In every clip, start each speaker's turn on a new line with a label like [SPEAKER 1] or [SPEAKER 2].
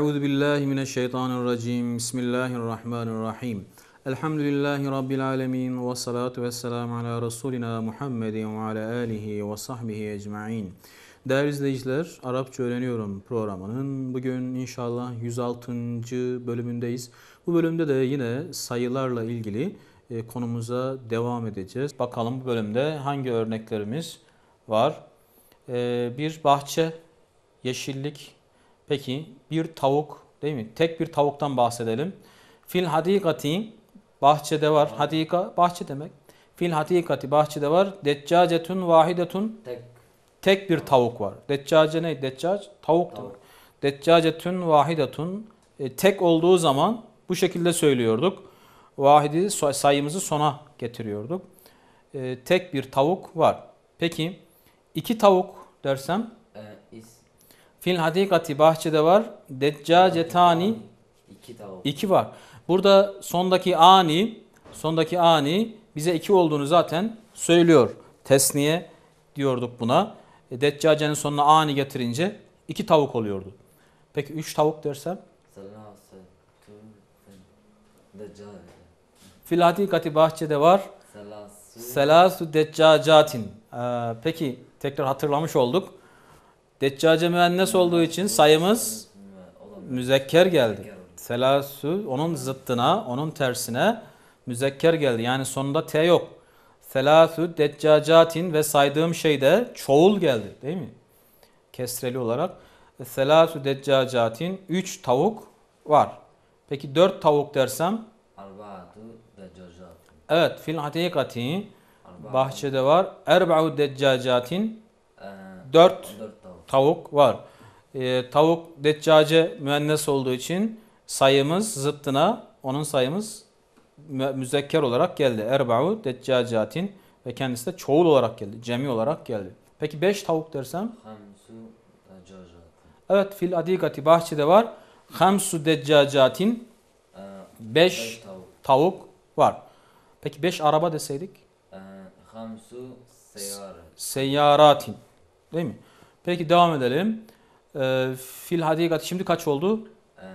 [SPEAKER 1] Euzu billahi mineşşeytanirracim. Bismillahirrahmanirrahim. Elhamdülillahi rabbil alamin ve salatu vesselam ala resulina Muhammedin ve ala alihi ve sahbihi ecmaîn. Değerli izleyiciler, Arapça öğreniyorum programının bugün inşallah 106. bölümündeyiz. Bu bölümde de yine sayılarla ilgili e, konumuza devam edeceğiz. Bakalım bu bölümde hangi örneklerimiz var? E, bir bahçe, yeşillik, Peki bir tavuk değil mi? Tek bir tavuktan bahsedelim. Fil hadikati bahçede var. Hadika bahçe demek. Fil hadikati bahçede var. Deccacetun vahidetun tek. tek bir tavuk var. Deccace ne? Deccac tavuk, tavuk. demek. Deccacetun vahidetun e, tek olduğu zaman bu şekilde söylüyorduk. Vahidi sayımızı sona getiriyorduk. E, tek bir tavuk var. Peki iki tavuk dersem Fil hakikati bahçede var. Deccacetani iki, iki var. Burada sondaki ani sondaki ani bize iki olduğunu zaten söylüyor. Tesniye diyorduk buna. E, Deccace'nin sonuna ani getirince iki tavuk oluyordu. Peki üç tavuk dersem? Fil hakikati bahçede var. Selasu deccacatin. Ee, peki tekrar hatırlamış olduk. Deccace müennes olduğu için sayımız müzekker geldi. Selasü onun zıttına, onun tersine müzekker geldi. Yani sonunda T yok. Selasü deccacatin ve saydığım şeyde çoğul geldi değil mi? Kesreli olarak. Selasü deccacatin 3 tavuk var. Peki 4 tavuk dersem? Arba'atü deccacatin. Evet fil hakikati bahçede var. Erba'u deccacatin 4 ee, tavuk var. E, tavuk deccace müennes olduğu için sayımız zıttına onun sayımız müzekker olarak geldi. Erba'u deccacatin ve kendisi de çoğul olarak geldi. Cemi olarak geldi. Peki beş tavuk dersem? Evet fil adigati bahçede var. Hamsu deccacatin ee, beş tavuk var. Peki beş araba deseydik? Ee, hamsu seyyaratin. Değil mi? Peki devam edelim. Ee, fil hadikat şimdi kaç oldu? Ee,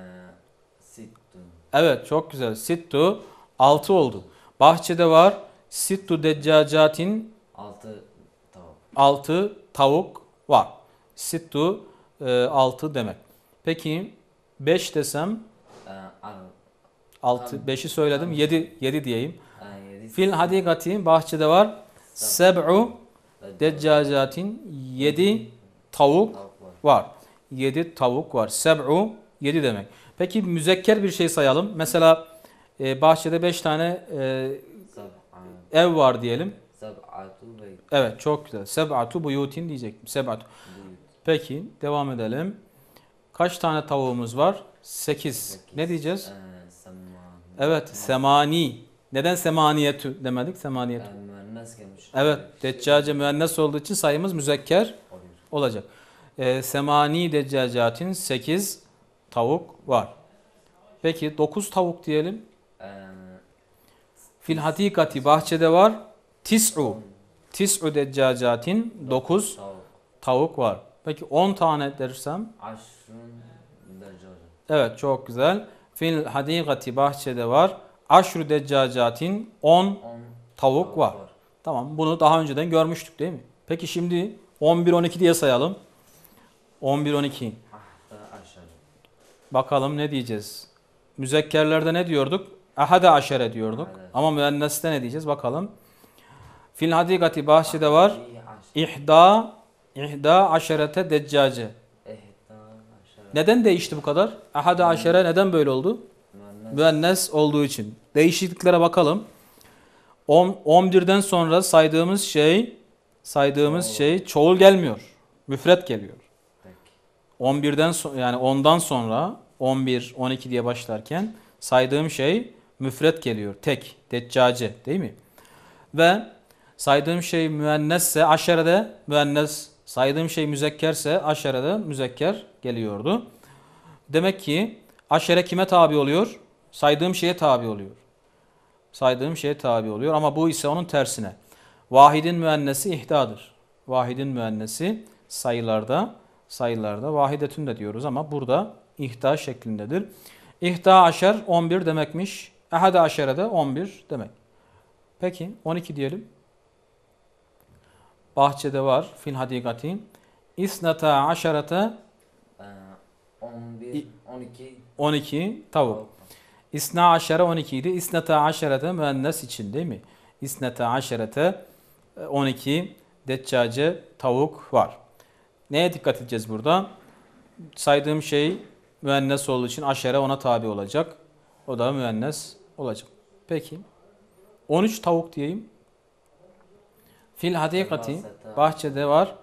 [SPEAKER 1] sittu. Evet çok güzel. Sittu 6 oldu. Bahçede var. Sittu deccacatin 6 tavuk. 6 tavuk var. Sittu 6 e, demek. Peki 5 desem ee,
[SPEAKER 2] 6 5'i söyledim.
[SPEAKER 1] 7 7 diyeyim. Ee, Fil hadikati bahçede var. Sab'u deccacatin 7 tavuk var. Yedi tavuk var. Seb'u yedi demek. Peki müzekker bir şey sayalım. Mesela e, bahçede beş tane e, ev var diyelim. Evet çok güzel. Seb'atu buyutin diyecektim. Seb'atu. Peki devam edelim. Kaç tane tavuğumuz var? Sekiz. Ne diyeceğiz? Ee, evet semani. Neden semaniyetü demedik? Semaniyetü. Evet. Deccace müennes olduğu için sayımız müzekker olacak. E, semani deccacatin 8 tavuk var. Peki 9 tavuk diyelim. Ee, Fil hakikati bahçede var. Tis'u. Tis'u deccacatin 9 tavuk. tavuk var. Peki 10 tane dersem? Evet çok güzel. Fil hadikati bahçede var. Aşru deccacatin 10 tavuk, var. Tamam bunu daha önceden görmüştük değil mi? Peki şimdi 11 12 diye sayalım. 11 12. Ah, e, bakalım ne diyeceğiz? Müzekkerlerde ne diyorduk? Ahade aşere diyorduk. Ama müenneste ne diyeceğiz? Bakalım. Fil hadikati bahçede var. İhda ihda aşerete deccace. Neden değişti bu kadar? Ahade hmm. aşere neden böyle oldu? Müennes olduğu için. Değişikliklere bakalım. 11'den sonra saydığımız şey saydığımız şey çoğul gelmiyor. Müfret geliyor. Peki. 11'den so yani 10'dan sonra 11 12 diye başlarken saydığım şey müfret geliyor. Tek, deccace değil mi? Ve saydığım şey müennesse aşerede müennes, saydığım şey müzekkerse aşerede müzekker geliyordu. Demek ki aşere kime tabi oluyor? Saydığım şeye tabi oluyor. Saydığım şeye tabi oluyor ama bu ise onun tersine. Vahidin müennesi ihdadır. Vahidin müennesi sayılarda sayılarda vahidetün de diyoruz ama burada ihda şeklindedir. İhda aşer 11 demekmiş. Ehad aşere de 11 demek. Peki 12 diyelim. Bahçede var fil hadigati. İsnata aşerete 11, 12 12 tavuk. İsna aşere 12 idi. İsnata aşerete müennes için değil mi? İsnata aşerete 12 e, deccacı tavuk var. Neye dikkat edeceğiz burada? Saydığım şey müennes olduğu için aşere ona tabi olacak. O da müennes olacak. Peki. 13 tavuk diyeyim. Fil hadikati bahçede var.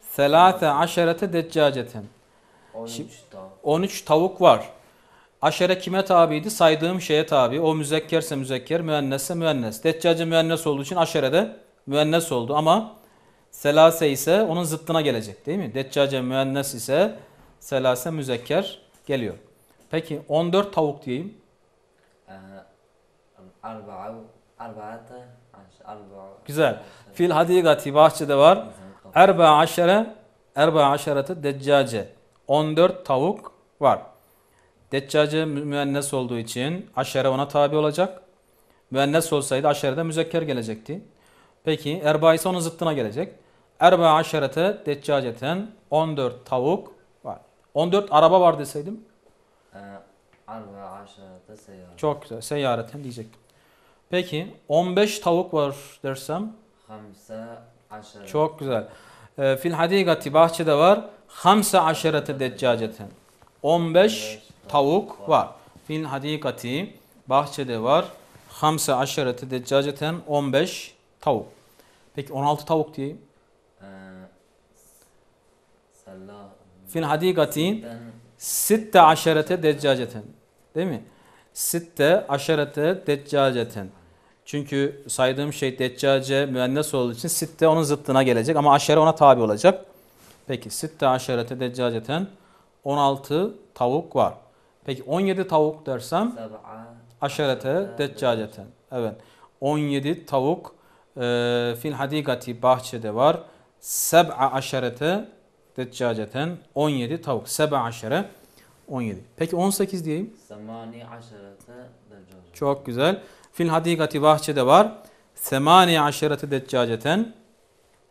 [SPEAKER 1] Selate aşerete deccaceten. 13 tavuk. var. Aşere kime tabiydi? Saydığım şeye tabi. O müzekkerse müzekker, müennesse müennes. Deccace müennes olduğu için aşerede müennes oldu ama selase ise onun zıttına gelecek değil mi? Deccace müennes ise selase müzekker geliyor. Peki 14 tavuk diyeyim. Ee, Güzel. Fil hadikati bahçede var. Erba aşere erba aşerete deccace. 14 tavuk var. Deccace müennes olduğu için aşere ona tabi olacak. Müennes olsaydı aşere de müzekker gelecekti. Peki erbâ ise onun zıttına gelecek. Erba aşerete deccaceten 14 tavuk var. 14 araba var deseydim. Arba ee, aşerete seyyareten. Çok güzel. Seyyareten diyecektim. Peki 15 tavuk var dersem. Hamse aşerete. Çok güzel. E, fil hadikati bahçede var. Hamse aşerete deccaceten. 15 tavuk var. Fil hadikati bahçede var. Hamse aşerete deccaceten 15 Tavuk. Peki 16 tavuk diyeyim. Ee, Fil hadikatin sitte aşerete deccaceten. Değil mi? Sitte aşerete deccaceten. Çünkü saydığım şey deccace Mühendis olduğu için sitte onun zıttına gelecek ama aşere ona tabi olacak. Peki sitte aşerete deccaceten 16 tavuk var. Peki 17 tavuk dersem aşerete deccaceten. Evet. 17 tavuk ee, fil hadikati bahçede var. Seb'a aşerete deccaceten 17 tavuk. Seb'a aşere 17. Peki 18 diyeyim. Semani aşerete deccaceten. Çok güzel. Fil hadikati bahçede var. Semani aşerete deccaceten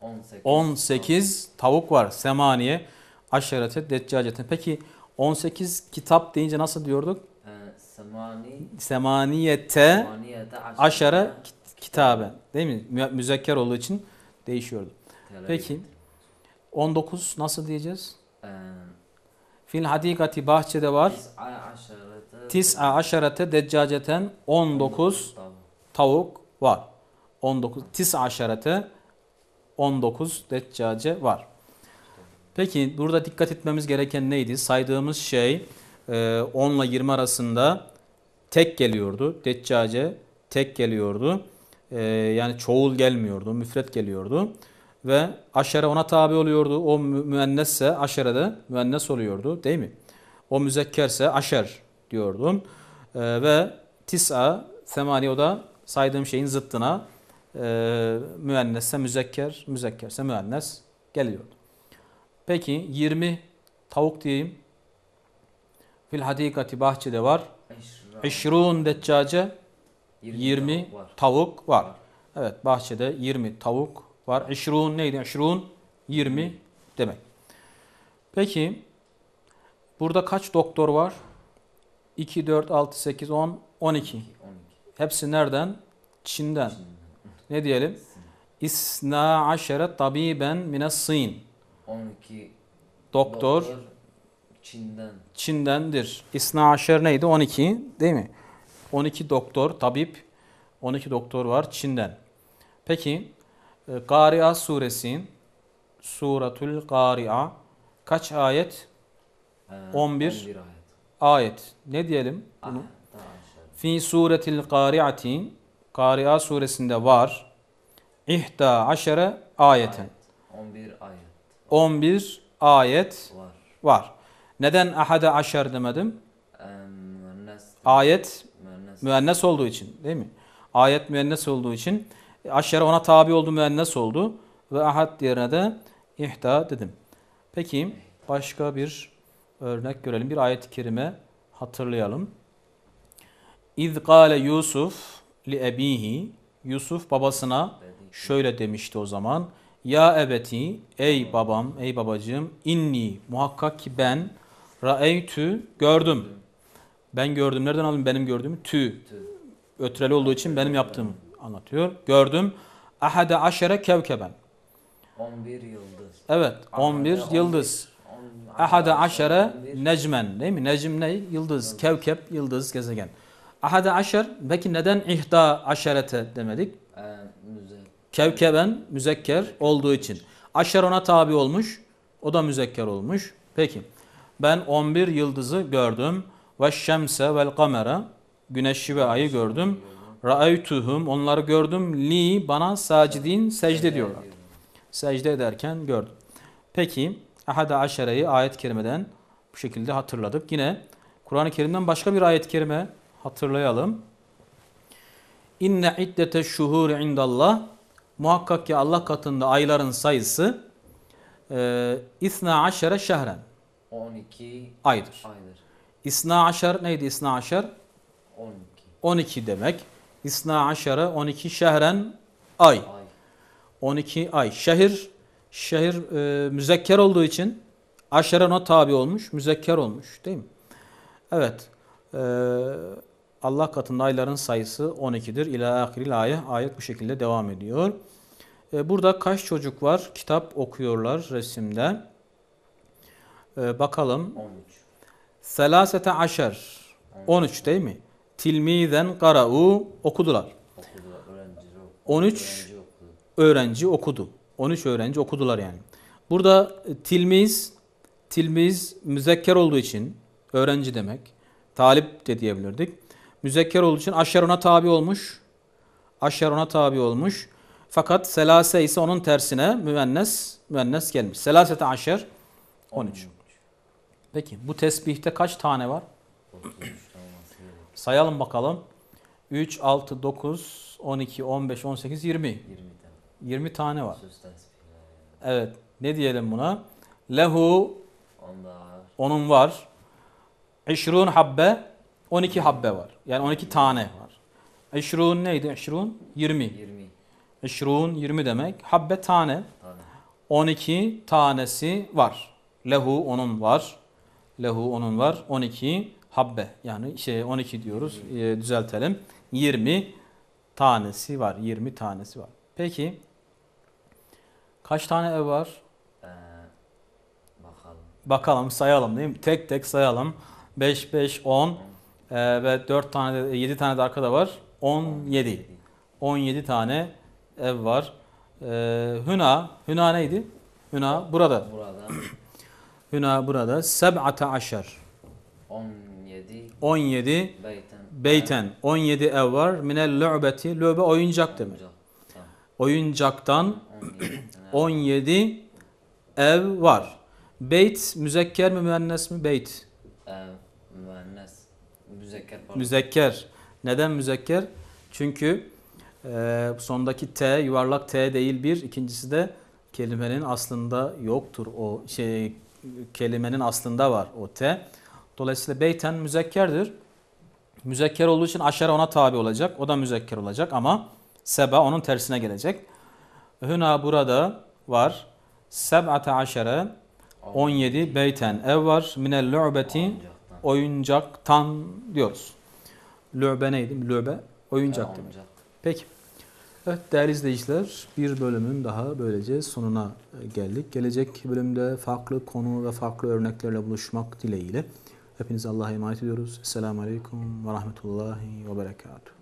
[SPEAKER 1] 18, 18 tavuk var. Semaniye aşerete deccaceten. Peki 18 kitap deyince nasıl diyorduk? Ee, semani, semaniyete, semaniyete aşere, aşere Kitaben değil mi? Mü- müzekker olduğu için değişiyordu. Telavet. Peki 19 nasıl diyeceğiz? Ee, Fil hadikati bahçede var. Tis'a aşarete deccaceten 19 tavuk var. 19 tis aşarete 19 deccace var. Peki burada dikkat etmemiz gereken neydi? Saydığımız şey 10 ile 20 arasında tek geliyordu. Deccace tek geliyordu e, yani çoğul gelmiyordu, müfret geliyordu. Ve aşere ona tabi oluyordu. O mü müennesse aşere de müennes oluyordu değil mi? O müzekkerse aşer diyordum. E, ee, ve tis'a, semani o da saydığım şeyin zıttına e, müennesse müzekker, müzekkerse müennes geliyordu. Peki 20 tavuk diyeyim. Fil hadikati bahçede var. İşrun deccace 20, 20 tavuk, var. tavuk var. var. Evet bahçede 20 tavuk var. İşruğun neydi? İşruğun 20 demek. Peki burada kaç doktor var? 2, 4, 6, 8, 10, 12. 12. Hepsi nereden? Çin'den. Çin'den. Ne diyelim? İsna aşere tabiben mine sin. 12 doktor, doktor Çin'den. Çin'dendir. İsna aşer neydi? 12 değil mi? 12 doktor, tabip, 12 doktor var Çin'den. Peki Kari'a e, suresi, Suratul Kari'a kaç ayet? Ee, 11, 11 ayet. ayet. Ne diyelim bunu? Ah, Fi suretil kari'ati Kari'a suresinde var. İhda aşere ayeten. 11 ayet. 11 ayet var. var. Neden ahada aşer demedim? Ayet Müennes olduğu için değil mi? Ayet müennes olduğu için aşere ona tabi oldu müennes oldu. Ve ahad yerine de ihda dedim. Peki başka bir örnek görelim. Bir ayet-i kerime hatırlayalım. İz kâle Yusuf li ebihi Yusuf babasına şöyle demişti o zaman. Ya ebeti ey babam ey babacığım inni muhakkak ki ben raeytü gördüm. Ben gördüm. Nereden aldım benim gördüğümü? Tü. Ötreli olduğu için benim yaptığımı anlatıyor. Gördüm. Ahade aşere kevkeben. 11 yıldız. Evet. 11 Ahade yıldız. Ahade aşere necmen. Değil mi? Necm ne? Yıldız. Kevkep yıldız gezegen. Ahade aşer. Peki neden ihda aşerete demedik? Ee, kevkeben müzekker olduğu için. Aşer ona tabi olmuş. O da müzekker olmuş. Peki. Ben 11 yıldızı gördüm ve şemse vel kamera güneşi ve ayı gördüm. Ra'aytuhum onları gördüm. Li bana sacidin secde diyorlar. Secde ederken gördüm. Peki ahada aşereyi ayet kerimeden bu şekilde hatırladık. Yine Kur'an-ı Kerim'den başka bir ayet kerime hatırlayalım. İnne iddete şuhur indallah muhakkak ki Allah katında ayların sayısı e, isna aşere şehren 12 aydır. aydır. İsna aşer neydi isna aşer? 12. 12 demek. İsna aşere 12 şehren ay. ay. 12 ay. Şehir, şehir e, müzekker olduğu için aşere ona tabi olmuş, müzekker olmuş değil mi? Evet. E, Allah katında ayların sayısı 12'dir. İlâ ahiril ayet. Ayet bu şekilde devam ediyor. E, burada kaç çocuk var? Kitap okuyorlar resimde. E, bakalım. 13. Selasete aşer. 13 değil mi? Tilmiden kara'u okudular. 13 öğrenci okudu. 13 öğrenci okudular yani. Burada tilmiz, tilmiz müzekker olduğu için öğrenci demek. Talip de diyebilirdik. Müzekker olduğu için aşerona tabi olmuş. aşerona tabi olmuş. Fakat selase ise onun tersine müennes, müennes gelmiş. Selasete aşer 13. Peki bu tesbihte kaç tane var? Sayalım bakalım. 3, 6, 9, 12, 15, 18, 20. 20 tane. 20 tane var. Evet. Ne diyelim buna? Lehu onun var. İşrun habbe 12 habbe var. Yani 12 tane var. İşrun neydi? İşrun 20. 20. İşrun 20 demek. Habbe tane. 12 tanesi var. Lehu onun var lehu onun var 12 habbe yani şey 12 diyoruz e, düzeltelim. 20 tanesi var. 20 tanesi var. Peki kaç tane ev var? Ee, bakalım. sayalım değil mi? Tek tek sayalım. 5 5 10 ve 4 tane de 7 tane de arkada var. 17. 17 tane ev var. Ee, Hüna, Hüna neydi? Hüna burada. Burada. Hüna burada seb'ata aşer. 17 17 beyten. beyten 17 ev var. Minel lü'beti. Lü'be oyuncak demek. Tamam. Oyuncaktan 17, 17 ev var. Beyt müzekker mi müennes mi? Beyt. Ev, müennes. Müzekker. Pardon. Müzekker. Neden müzekker? Çünkü e, sondaki T yuvarlak T değil bir. İkincisi de kelimenin aslında yoktur o şey kelimenin aslında var o te. Dolayısıyla beyten müzekkerdir. Müzekker olduğu için aşere ona tabi olacak. O da müzekker olacak ama seba onun tersine gelecek. Hüna burada var. Seb'ate aşere 17 beyten ev var. Minel lü'beti oyuncaktan diyoruz. Lü'be neydi? Lü'be oyuncak Peki. Evet değerli izleyiciler bir bölümün daha böylece sonuna e, geldik. Gelecek bölümde farklı konu ve farklı örneklerle buluşmak dileğiyle. Hepinize Allah'a emanet ediyoruz. Esselamu Aleyküm ve Rahmetullahi ve Berekatuhu.